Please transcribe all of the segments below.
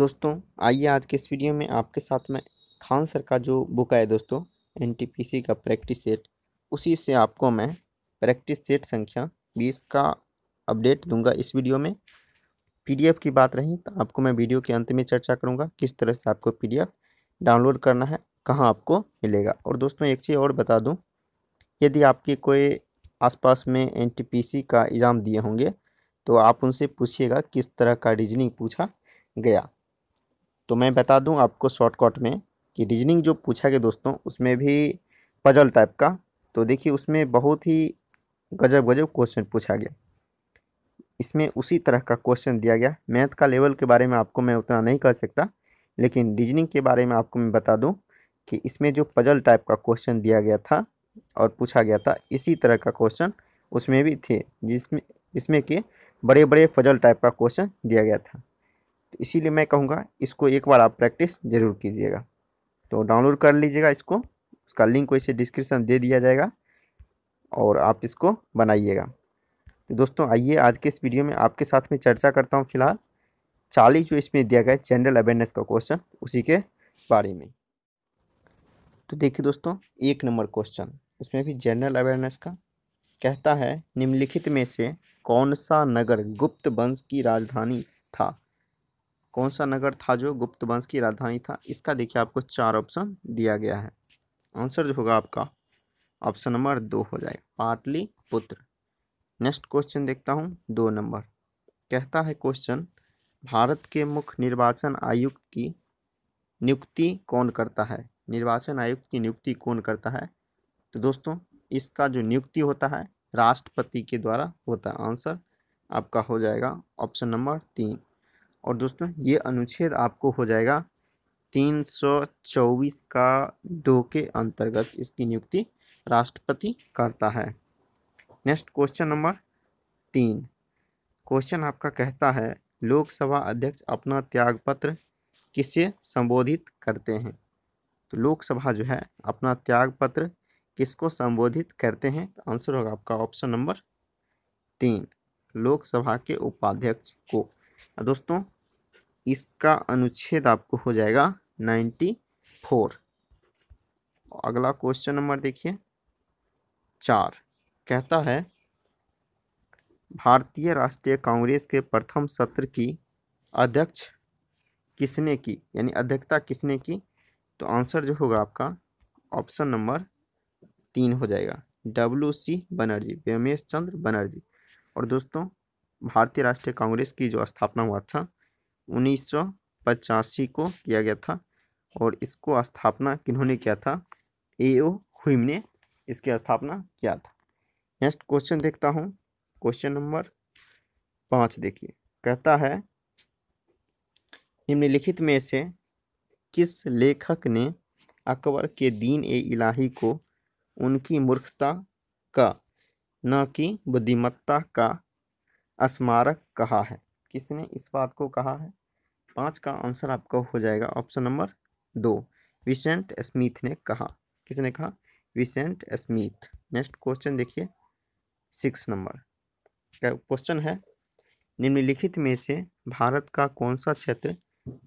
दोस्तों आइए आज के इस वीडियो में आपके साथ में खान सर का जो बुक है दोस्तों एन का प्रैक्टिस सेट उसी से आपको मैं प्रैक्टिस सेट संख्या बीस का अपडेट दूंगा इस वीडियो में पीडीएफ की बात रही तो आपको मैं वीडियो के अंत में चर्चा करूंगा किस तरह से आपको पीडीएफ डाउनलोड करना है कहाँ आपको मिलेगा और दोस्तों एक चीज़ और बता दूँ यदि आपके कोई आस में एन का एग्ज़ाम दिए होंगे तो आप उनसे पूछिएगा किस तरह का रीजनिंग पूछा गया तो मैं बता दूं आपको शॉर्टकट में कि रीजनिंग जो पूछा गया दोस्तों उसमें भी पजल टाइप का तो देखिए उसमें बहुत ही गजब गजब क्वेश्चन पूछा गया इसमें उसी तरह का क्वेश्चन दिया गया मैथ का लेवल के बारे में आपको मैं उतना नहीं कह सकता लेकिन रीजनिंग के बारे में आपको मैं बता दूँ कि इसमें जो पजल टाइप का क्वेश्चन दिया गया था और पूछा गया था इसी तरह का क्वेश्चन उसमें भी थे जिसमें इसमें के बड़े बड़े पजल टाइप का क्वेश्चन दिया गया था तो इसीलिए मैं कहूँगा इसको एक बार आप प्रैक्टिस ज़रूर कीजिएगा तो डाउनलोड कर लीजिएगा इसको उसका लिंक को इसे डिस्क्रिप्शन दे दिया जाएगा और आप इसको बनाइएगा तो दोस्तों आइए आज के इस वीडियो में आपके साथ में चर्चा करता हूँ फिलहाल चालीस जो इसमें दिया गया जनरल अवेयरनेस का क्वेश्चन उसी के बारे में तो देखिए दोस्तों एक नंबर क्वेश्चन इसमें भी जनरल अवेयरनेस का कहता है निम्नलिखित में से कौन सा नगर गुप्त वंश की राजधानी था कौन सा नगर था जो गुप्त वंश की राजधानी था इसका देखिए आपको चार ऑप्शन दिया गया है आंसर जो होगा आपका ऑप्शन नंबर दो हो जाएगा पुत्र नेक्स्ट क्वेश्चन देखता हूँ दो नंबर कहता है क्वेश्चन भारत के मुख्य निर्वाचन आयुक्त की नियुक्ति कौन करता है निर्वाचन आयुक्त की नियुक्ति कौन करता है तो दोस्तों इसका जो नियुक्ति होता है राष्ट्रपति के द्वारा होता है आंसर आपका हो जाएगा ऑप्शन नंबर तीन और दोस्तों ये अनुच्छेद आपको हो जाएगा 324 का दो के अंतर्गत इसकी नियुक्ति राष्ट्रपति करता है नेक्स्ट क्वेश्चन नंबर तीन क्वेश्चन आपका कहता है लोकसभा अध्यक्ष अपना त्यागपत्र किसे संबोधित करते हैं तो लोकसभा जो है अपना त्यागपत्र किसको संबोधित करते हैं तो आंसर होगा आपका ऑप्शन नंबर तीन लोकसभा के उपाध्यक्ष को दोस्तों इसका अनुच्छेद आपको हो जाएगा नाइन्टी फोर अगला क्वेश्चन नंबर देखिए चार कहता है भारतीय राष्ट्रीय कांग्रेस के प्रथम सत्र की अध्यक्ष किसने की यानी अध्यक्षता किसने की तो आंसर जो होगा आपका ऑप्शन नंबर तीन हो जाएगा डब्ल्यू सी बनर्जी व्योमेश चंद्र बनर्जी और दोस्तों भारतीय राष्ट्रीय कांग्रेस की जो स्थापना हुआ था उन्नीस को किया गया था और इसको स्थापना किन्होंने किया था ए ओ हुम ने इसकी स्थापना किया था नेक्स्ट क्वेश्चन देखता हूँ क्वेश्चन नंबर पाँच देखिए कहता है निम्नलिखित में से किस लेखक ने अकबर के दीन ए इलाही को उनकी मूर्खता का न कि बुद्धिमत्ता का स्मारक कहा है किसने इस बात को कहा है पाँच का आंसर आपका हो जाएगा ऑप्शन नंबर दो विसेंट स्मिथ ने कहा किसने कहा विसेंट स्मिथ नेक्स्ट क्वेश्चन देखिए सिक्स नंबर क्वेश्चन है निम्नलिखित में से भारत का कौन सा क्षेत्र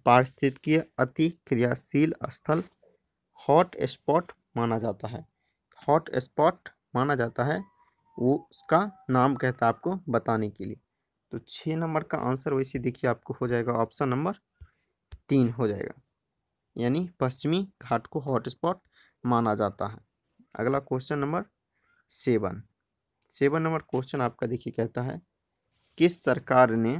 पारिस्थितिकीय अति क्रियाशील स्थल हॉट स्पॉट माना जाता है हॉट स्पॉट माना जाता है वो उसका नाम कहता है आपको बताने के लिए तो छः नंबर का आंसर वैसे देखिए आपको हो जाएगा ऑप्शन नंबर तीन हो जाएगा यानी पश्चिमी घाट को हॉटस्पॉट माना जाता है अगला question number seven seven number question आपका देखिए कहता है किस सरकार ने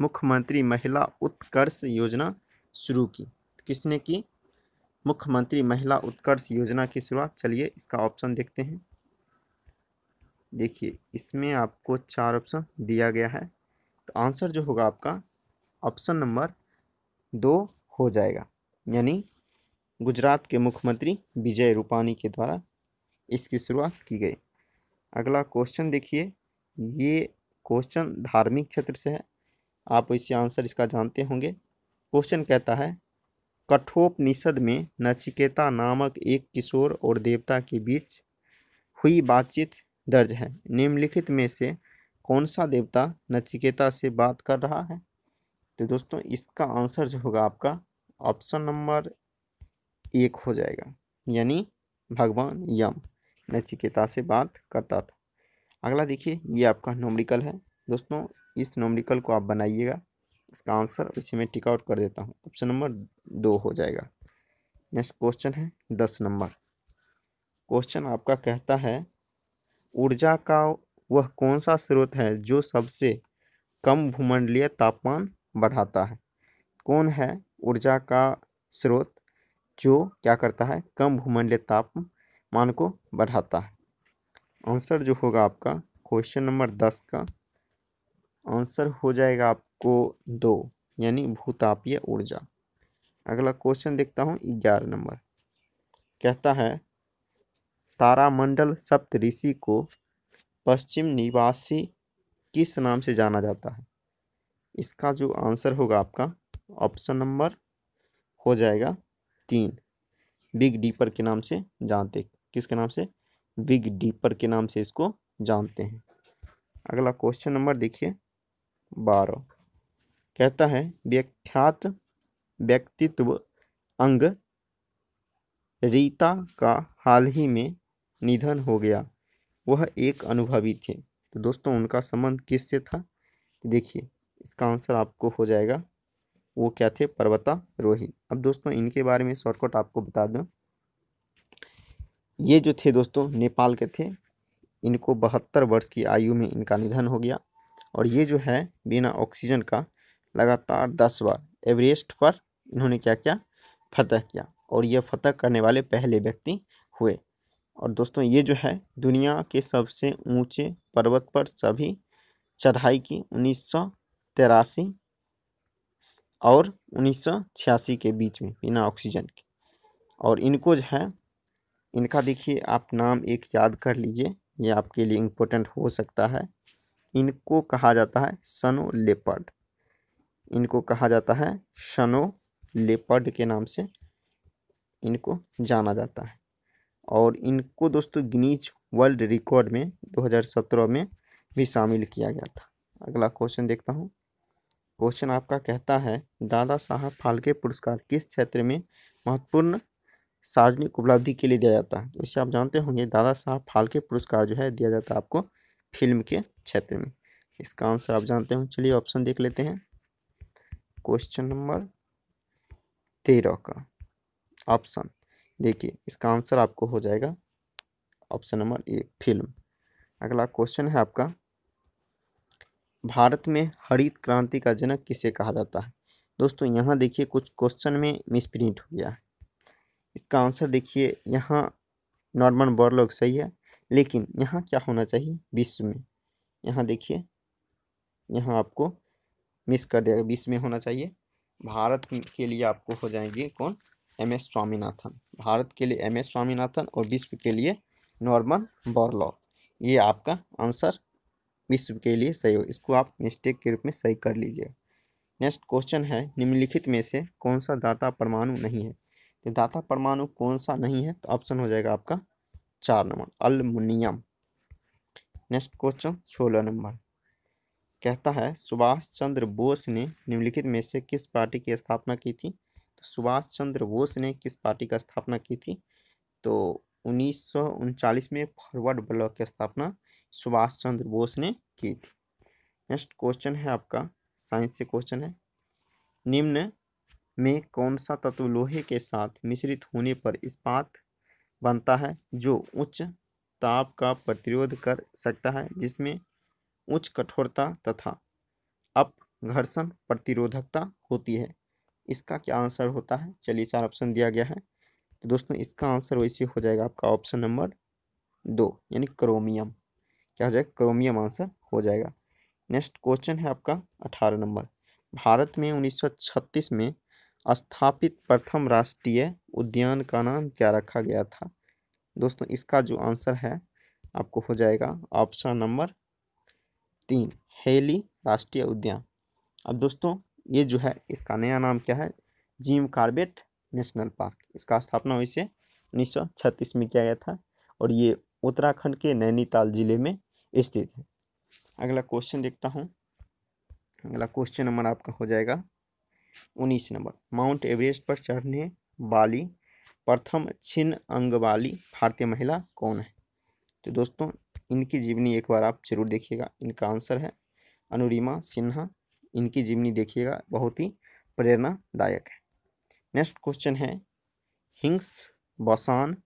मुख्यमंत्री महिला उत्कर्ष योजना शुरू की तो किसने की मुख्यमंत्री महिला उत्कर्ष योजना की शुरुआत चलिए इसका ऑप्शन देखते हैं देखिए इसमें आपको चार ऑप्शन दिया गया है तो आंसर जो होगा आपका ऑप्शन नंबर दो हो जाएगा यानी गुजरात के मुख्यमंत्री विजय रूपानी के द्वारा इसकी शुरुआत की गई अगला क्वेश्चन देखिए ये क्वेश्चन धार्मिक क्षेत्र से है आप इसे आंसर इसका जानते होंगे क्वेश्चन कहता है कठोपनिषद में नचिकेता नामक एक किशोर और देवता के बीच हुई बातचीत दर्ज है निम्नलिखित में से कौन सा देवता नचिकेता से बात कर रहा है तो दोस्तों इसका आंसर जो होगा आपका ऑप्शन नंबर एक हो जाएगा यानी भगवान यम नचिकेता से बात करता था अगला देखिए ये आपका नोमरिकल है दोस्तों इस नोमरिकल को आप बनाइएगा इसका आंसर इसे मैं टिक आउट कर देता हूँ ऑप्शन नंबर दो हो जाएगा नेक्स्ट क्वेश्चन है दस नंबर क्वेश्चन आपका कहता है ऊर्जा का वह कौन सा स्रोत है जो सबसे कम भूमंडलीय तापमान बढ़ाता है कौन है ऊर्जा का स्रोत जो क्या करता है कम भूमंडलीय तापमान को बढ़ाता है आंसर जो होगा आपका क्वेश्चन नंबर दस का आंसर हो जाएगा आपको दो यानी भूतापीय ऊर्जा अगला क्वेश्चन देखता हूँ ग्यारह नंबर कहता है तारामंडल सप्तऋषि को पश्चिम निवासी किस नाम से जाना जाता है इसका जो आंसर होगा आपका ऑप्शन नंबर हो जाएगा तीन बिग डीपर के नाम से जानते किसके नाम से बिग डीपर के नाम से इसको जानते हैं अगला क्वेश्चन नंबर देखिए बारह कहता है व्याख्यात व्यक्तित्व अंग रीता का हाल ही में निधन हो गया वह एक अनुभवी थे तो दोस्तों उनका संबंध किस से था तो देखिए इसका आंसर आपको हो जाएगा वो क्या थे पर्वतारोही अब दोस्तों इनके बारे में शॉर्टकट आपको बता दूँ ये जो थे दोस्तों नेपाल के थे इनको बहत्तर वर्ष की आयु में इनका निधन हो गया और ये जो है बिना ऑक्सीजन का लगातार दस बार एवरेस्ट पर इन्होंने क्या क्या फतह किया और यह फतह करने वाले पहले व्यक्ति हुए और दोस्तों ये जो है दुनिया के सबसे ऊंचे पर्वत पर सभी चढ़ाई की उन्नीस और उन्नीस के बीच में बिना ऑक्सीजन के और इनको जो है इनका देखिए आप नाम एक याद कर लीजिए ये आपके लिए इम्पोर्टेंट हो सकता है इनको कहा जाता है सनो लेपर्ड इनको कहा जाता है शनो लेपर्ड के नाम से इनको जाना जाता है और इनको दोस्तों गिनीज वर्ल्ड रिकॉर्ड में 2017 में भी शामिल किया गया था अगला क्वेश्चन देखता हूँ क्वेश्चन आपका कहता है दादा साहब फाल्के पुरस्कार किस क्षेत्र में महत्वपूर्ण सार्वजनिक उपलब्धि के लिए दिया जाता है तो इसे आप जानते होंगे दादा साहब फाल्के पुरस्कार जो है दिया जाता है आपको फिल्म के क्षेत्र में इसका आंसर आप जानते हो चलिए ऑप्शन देख लेते हैं क्वेश्चन नंबर तेरह का ऑप्शन देखिए इसका आंसर आपको हो जाएगा ऑप्शन नंबर ए फिल्म अगला क्वेश्चन है आपका भारत में हरित क्रांति का जनक किसे कहा जाता है दोस्तों यहाँ देखिए कुछ क्वेश्चन में मिसप्रिंट हो गया है इसका आंसर देखिए यहाँ नॉर्मन बॉर्लोग सही है लेकिन यहाँ क्या होना चाहिए विश्व में यहाँ देखिए यहाँ आपको मिस कर दिया विश्व में होना चाहिए भारत के लिए आपको हो जाएंगे कौन एम एस स्वामीनाथन भारत के लिए एम एस स्वामीनाथन और विश्व के लिए नॉर्मन बॉर्लॉ ये आपका आंसर विश्व के लिए सही हो इसको आप मिस्टेक के रूप में सही कर लीजिएगा नेक्स्ट क्वेश्चन है निम्नलिखित में से कौन सा दाता परमाणु नहीं है तो दाता परमाणु कौन सा नहीं है तो ऑप्शन हो जाएगा आपका चार नंबर अल्मोनियम नेक्स्ट क्वेश्चन सोलह नंबर कहता है सुभाष चंद्र बोस ने निम्नलिखित में से किस पार्टी की स्थापना की थी सुभाष चंद्र बोस ने किस पार्टी का स्थापना की थी तो उन्नीस में फॉरवर्ड ब्लॉक की स्थापना सुभाष चंद्र बोस ने की थी नेक्स्ट क्वेश्चन है आपका साइंस से क्वेश्चन है निम्न में कौन सा तत्व लोहे के साथ मिश्रित होने पर इस्पात बनता है जो उच्च ताप का प्रतिरोध कर सकता है जिसमें उच्च कठोरता तथा अपघर्षण प्रतिरोधकता होती है इसका क्या आंसर होता है चलिए चार ऑप्शन दिया गया है तो दोस्तों इसका आंसर वैसे हो जाएगा आपका ऑप्शन नंबर दो यानी क्रोमियम क्या हो जाएगा क्रोमियम आंसर हो जाएगा नेक्स्ट क्वेश्चन है आपका अठारह नंबर भारत में उन्नीस में स्थापित प्रथम राष्ट्रीय उद्यान का नाम क्या रखा गया था दोस्तों इसका जो आंसर है आपको हो जाएगा ऑप्शन नंबर तीन हेली राष्ट्रीय उद्यान अब दोस्तों ये जो है इसका नया नाम क्या है जिम कार्बेट नेशनल पार्क इसका स्थापना हुई से उन्नीस में किया गया था और ये उत्तराखंड के नैनीताल जिले में स्थित है अगला क्वेश्चन देखता हूँ अगला क्वेश्चन नंबर आपका हो जाएगा उन्नीस नंबर माउंट एवरेस्ट पर चढ़ने वाली प्रथम छिन्न अंग वाली भारतीय महिला कौन है तो दोस्तों इनकी जीवनी एक बार आप जरूर देखिएगा इनका आंसर है अनुरिमा सिन्हा इनकी जीवनी देखिएगा बहुत ही प्रेरणादायक है नेक्स्ट क्वेश्चन है हिंग्स बसान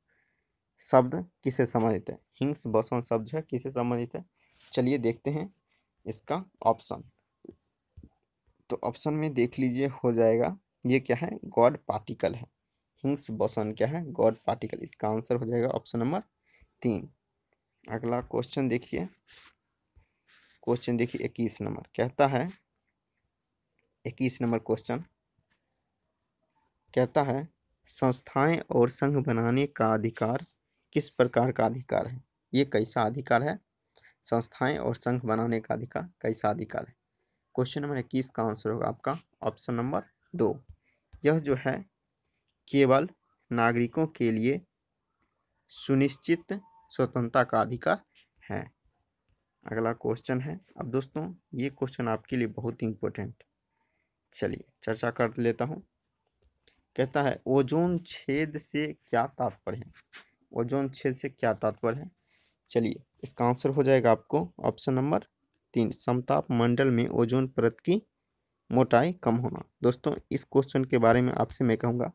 शब्द किसे संबंधित है हिंग्स बसान शब्द है किसे संबंधित है चलिए देखते हैं इसका ऑप्शन तो ऑप्शन में देख लीजिए हो जाएगा ये क्या है गॉड पार्टिकल है हिंग्स बसन क्या है गॉड पार्टिकल इसका आंसर हो जाएगा ऑप्शन नंबर तीन अगला क्वेश्चन देखिए क्वेश्चन देखिए इक्कीस नंबर कहता है इक्कीस नंबर क्वेश्चन कहता है संस्थाएं और संघ बनाने का अधिकार किस प्रकार का अधिकार है ये कैसा अधिकार है संस्थाएं और संघ बनाने का अधिकार कैसा अधिकार है क्वेश्चन नंबर इक्कीस का आंसर होगा आपका ऑप्शन नंबर दो यह जो है केवल नागरिकों के लिए सुनिश्चित स्वतंत्रता का अधिकार है अगला क्वेश्चन है अब दोस्तों ये क्वेश्चन आपके लिए बहुत इंपॉर्टेंट चलिए चर्चा कर लेता हूँ कहता है ओजोन छेद से क्या तात्पर्य है ओजोन छेद से क्या तात्पर्य है चलिए इसका आंसर हो जाएगा आपको ऑप्शन नंबर तीन समताप मंडल में ओजोन परत की मोटाई कम होना दोस्तों इस क्वेश्चन के बारे में आपसे मैं कहूँगा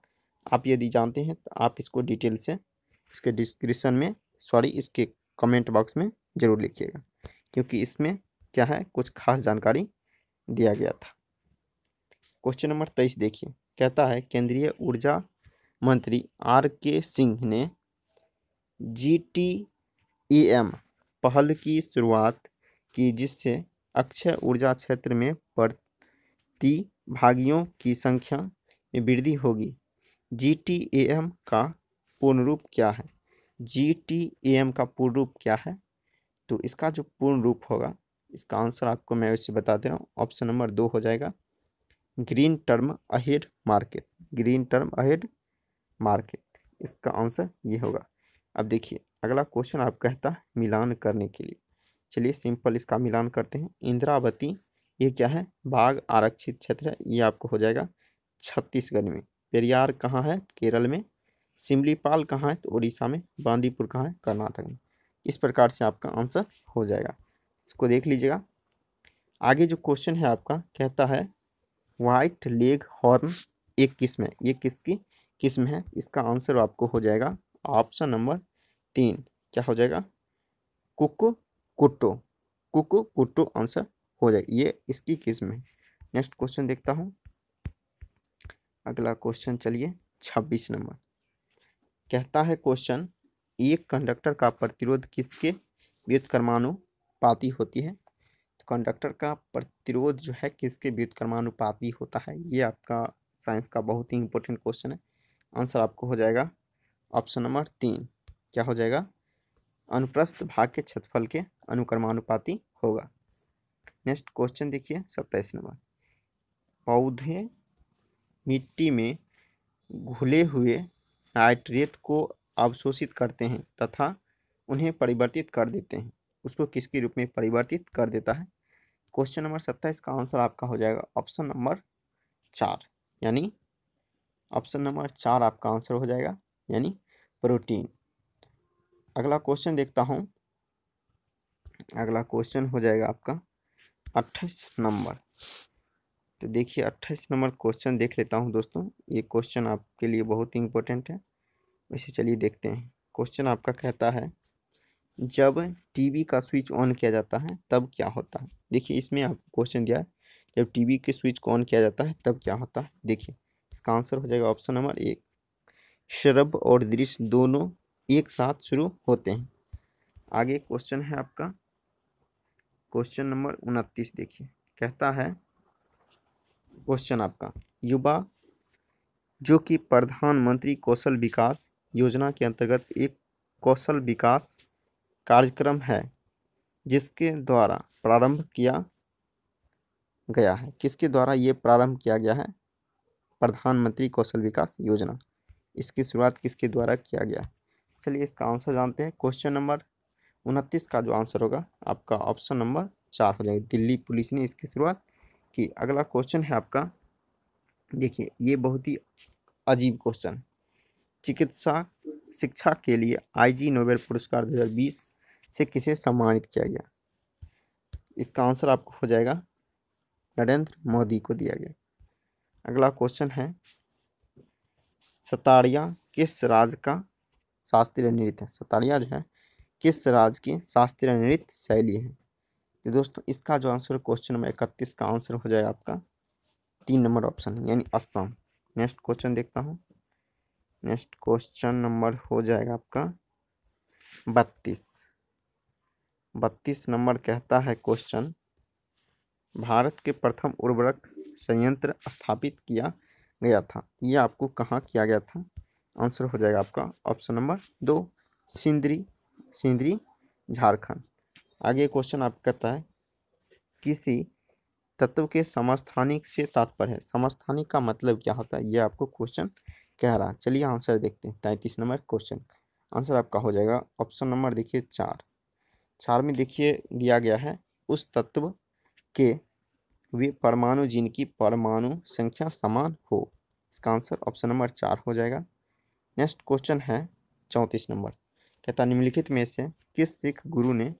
आप यदि जानते हैं तो आप इसको डिटेल से इसके डिस्क्रिप्शन में सॉरी इसके कमेंट बॉक्स में ज़रूर लिखिएगा क्योंकि इसमें क्या है कुछ खास जानकारी दिया गया था क्वेश्चन नंबर तेईस देखिए कहता है केंद्रीय ऊर्जा मंत्री आर के सिंह ने जी टी ई एम पहल की शुरुआत की जिससे अक्षय ऊर्जा क्षेत्र में प्रतिभागियों की संख्या में वृद्धि होगी जी टी ए एम का पूर्ण रूप क्या है जी टी ए एम का पूर्ण रूप क्या है तो इसका जो पूर्ण रूप होगा इसका आंसर आपको मैं उससे बता दे रहा हूँ ऑप्शन नंबर दो हो जाएगा green term ahead market green term ahead market इसका आंसर ये होगा अब देखिए अगला क्वेश्चन आप कहता मिलान करने के लिए चलिए सिंपल इसका मिलान करते हैं इंद्रावती ये क्या है बाघ आरक्षित क्षेत्र है ये आपको हो जाएगा छत्तीसगढ़ में पेरियार कहाँ है केरल में सिमलीपाल कहाँ है तो उड़ीसा में बांदीपुर कहाँ है कर्नाटक में इस प्रकार से आपका आंसर हो जाएगा इसको देख लीजिएगा आगे जो क्वेश्चन है आपका कहता है वाइट लेग हॉर्न एक किस्म है ये किसकी किस्म है इसका आंसर आपको हो जाएगा ऑप्शन नंबर तीन क्या हो जाएगा कुको कुट्टो कुको कुट्टो आंसर हो जाएगा ये इसकी किस्म है नेक्स्ट क्वेश्चन देखता हूँ अगला क्वेश्चन चलिए छब्बीस नंबर कहता है क्वेश्चन एक कंडक्टर का प्रतिरोध किसके व्युत कर्मानुपाती होती है कंडक्टर का प्रतिरोध जो है किसके क्रमानुपाती होता है ये आपका साइंस का बहुत ही इंपॉर्टेंट क्वेश्चन है आंसर आपको हो जाएगा ऑप्शन नंबर तीन क्या हो जाएगा अनुप्रस्थ भाग के क्षेत्रफल के अनुक्रमानुपाती होगा नेक्स्ट क्वेश्चन देखिए सत्ताईस नंबर पौधे मिट्टी में घुले हुए नाइट्रेट को अवशोषित करते हैं तथा उन्हें परिवर्तित कर देते हैं उसको किसके रूप में परिवर्तित कर देता है क्वेश्चन नंबर सत्ताईस का आंसर आपका हो जाएगा ऑप्शन नंबर चार यानी ऑप्शन नंबर चार आपका आंसर हो जाएगा यानी प्रोटीन अगला क्वेश्चन देखता हूँ अगला क्वेश्चन हो जाएगा आपका अट्ठाईस नंबर तो देखिए अट्ठाईस नंबर क्वेश्चन देख लेता हूँ दोस्तों ये क्वेश्चन आपके लिए बहुत ही इंपॉर्टेंट है वैसे चलिए देखते हैं क्वेश्चन आपका कहता है जब टीवी का स्विच ऑन किया जाता है तब क्या होता है देखिए इसमें आपको क्वेश्चन दिया है जब टीवी के स्विच को ऑन किया जाता है तब क्या होता है देखिए इसका आंसर हो जाएगा ऑप्शन नंबर एक शरब और दृश्य दोनों एक साथ शुरू होते हैं आगे क्वेश्चन है आपका क्वेश्चन नंबर उनतीस देखिए कहता है क्वेश्चन आपका युवा जो कि प्रधानमंत्री कौशल विकास योजना के अंतर्गत एक कौशल विकास कार्यक्रम है जिसके द्वारा प्रारंभ किया गया है किसके द्वारा ये प्रारंभ किया गया है प्रधानमंत्री कौशल विकास योजना इसकी शुरुआत किसके द्वारा किया गया चलिए इसका आंसर जानते हैं क्वेश्चन नंबर उनतीस का जो आंसर होगा आपका ऑप्शन नंबर चार हो जाएगा दिल्ली पुलिस ने इसकी शुरुआत की अगला क्वेश्चन है आपका देखिए ये बहुत ही अजीब क्वेश्चन चिकित्सा शिक्षा के लिए आईजी नोबेल पुरस्कार से किसे सम्मानित किया गया इसका आंसर आपको हो जाएगा नरेंद्र मोदी को दिया गया अगला क्वेश्चन है सतारिया किस राज्य का शास्त्रीय नृत्य है सतारिया जो है किस राज्य की शास्त्रीय नृत्य शैली है तो दोस्तों इसका जो आंसर क्वेश्चन नंबर इकतीस का आंसर हो जाएगा आपका तीन नंबर ऑप्शन यानी असम नेक्स्ट क्वेश्चन देखता हूँ नेक्स्ट क्वेश्चन नंबर हो जाएगा आपका बत्तीस बत्तीस नंबर कहता है क्वेश्चन भारत के प्रथम उर्वरक संयंत्र स्थापित किया गया था यह आपको कहाँ किया गया था आंसर हो जाएगा आपका ऑप्शन नंबर दो सिंदरी सिंदरी झारखंड आगे क्वेश्चन आप कहता है किसी तत्व के समस्थानिक से तात्पर्य है समस्थानिक का मतलब क्या होता है यह आपको क्वेश्चन कह रहा है चलिए आंसर देखते हैं तैंतीस नंबर क्वेश्चन आंसर आपका हो जाएगा ऑप्शन नंबर देखिए चार सार में देखिए दिया गया है उस तत्व के वे परमाणु जिनकी परमाणु संख्या समान हो इसका आंसर ऑप्शन नंबर चार हो जाएगा नेक्स्ट क्वेश्चन है चौंतीस नंबर कहता निम्नलिखित में से किस सिख गुरु ने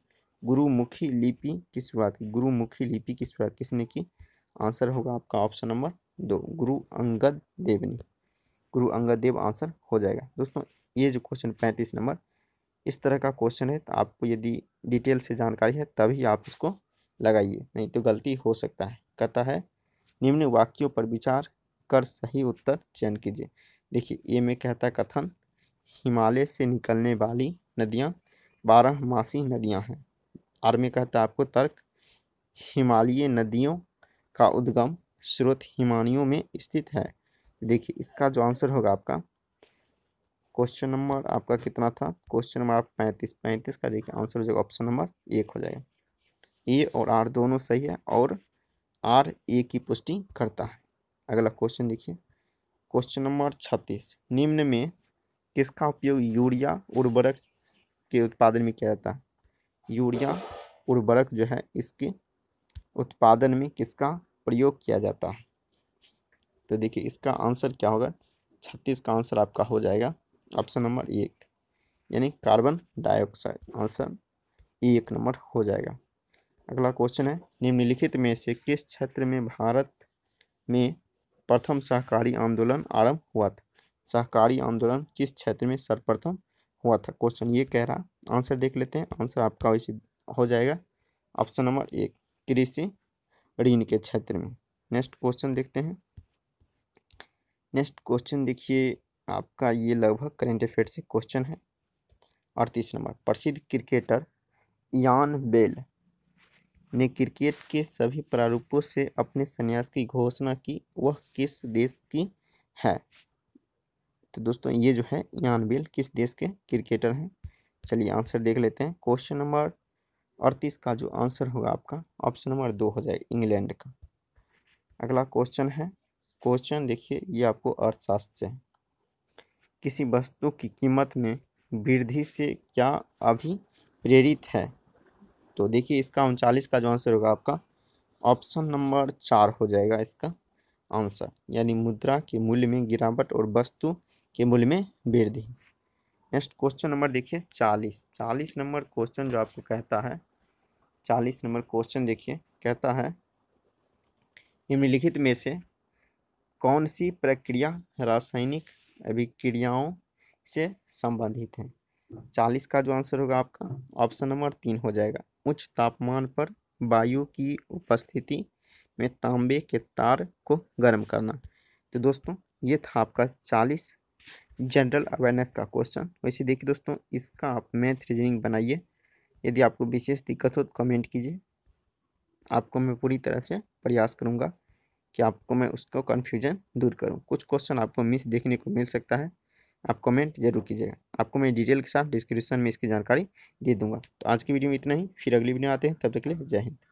गुरुमुखी लिपि की शुरुआत की गुरुमुखी लिपि की शुरुआत किसने की आंसर होगा आपका ऑप्शन नंबर दो गुरु अंगद देव ने गुरु अंगद देव आंसर हो जाएगा दोस्तों ये जो क्वेश्चन पैंतीस नंबर इस तरह का क्वेश्चन है तो आपको यदि डिटेल से जानकारी है तभी आप इसको लगाइए नहीं तो गलती हो सकता है कहता है निम्न वाक्यों पर विचार कर सही उत्तर चयन कीजिए देखिए ये में कहता है कथन हिमालय से निकलने वाली नदियाँ बारह मासी नदियाँ हैं आर में कहता है आपको तर्क हिमालयी नदियों का उद्गम स्रोत हिमानियों में स्थित है देखिए इसका जो आंसर होगा आपका क्वेश्चन नंबर आपका कितना था क्वेश्चन नंबर आप पैंतीस पैंतीस का देखिए आंसर हो जाएगा ऑप्शन नंबर एक हो जाएगा ए और आर दोनों सही है और आर ए की पुष्टि करता है अगला क्वेश्चन देखिए क्वेश्चन नंबर छत्तीस निम्न में किसका उपयोग यूरिया उर्वरक के उत्पादन में किया जाता है यूरिया उर्वरक जो है इसके उत्पादन में किसका प्रयोग किया जाता है तो देखिए इसका आंसर क्या होगा छत्तीस का आंसर आपका हो जाएगा ऑप्शन नंबर एक यानी कार्बन डाइऑक्साइड आंसर एक नंबर हो जाएगा अगला क्वेश्चन है निम्नलिखित में से किस क्षेत्र में भारत में प्रथम सहकारी आंदोलन आरंभ हुआ था सहकारी आंदोलन किस क्षेत्र में सर्वप्रथम हुआ था क्वेश्चन ये कह रहा आंसर देख लेते हैं आंसर आपका वैसे हो जाएगा ऑप्शन नंबर एक कृषि ऋण के क्षेत्र में नेक्स्ट क्वेश्चन देखते हैं नेक्स्ट क्वेश्चन देखिए आपका ये लगभग करेंट अफेयर से क्वेश्चन है अड़तीस नंबर प्रसिद्ध क्रिकेटर यान बेल ने क्रिकेट के सभी प्रारूपों से अपने संन्यास की घोषणा की वह किस देश की है तो दोस्तों ये जो है यान बेल किस देश के क्रिकेटर हैं चलिए आंसर देख लेते हैं क्वेश्चन नंबर अड़तीस का जो आंसर होगा आपका ऑप्शन नंबर दो हो जाएगा इंग्लैंड का अगला क्वेश्चन है क्वेश्चन देखिए ये आपको अर्थशास्त्र से है किसी वस्तु की कीमत में वृद्धि से क्या अभी प्रेरित है तो देखिए इसका उनचालीस का जो आंसर होगा आपका ऑप्शन नंबर चार हो जाएगा इसका आंसर यानी मुद्रा के मूल्य में गिरावट और वस्तु के मूल्य में वृद्धि नेक्स्ट क्वेश्चन नंबर देखिए चालीस चालीस नंबर क्वेश्चन जो आपको कहता है चालीस नंबर क्वेश्चन देखिए कहता है निम्नलिखित में से कौन सी प्रक्रिया रासायनिक अभिक्रियाओं से संबंधित हैं चालीस का जो आंसर होगा आपका ऑप्शन नंबर तीन हो जाएगा उच्च तापमान पर वायु की उपस्थिति में तांबे के तार को गर्म करना तो दोस्तों ये था आपका चालीस जनरल अवेयरनेस का क्वेश्चन वैसे देखिए दोस्तों इसका आप मैथ रीजनिंग बनाइए यदि आपको विशेष दिक्कत हो तो कमेंट कीजिए आपको मैं पूरी तरह से प्रयास करूँगा कि आपको मैं उसको कन्फ्यूजन दूर करूँ कुछ क्वेश्चन आपको मिस देखने को मिल सकता है आप कमेंट जरूर कीजिएगा आपको मैं डिटेल के साथ डिस्क्रिप्शन में इसकी जानकारी दे दूंगा तो आज की वीडियो में इतना ही फिर अगली वीडियो आते हैं तब तक के लिए जय हिंद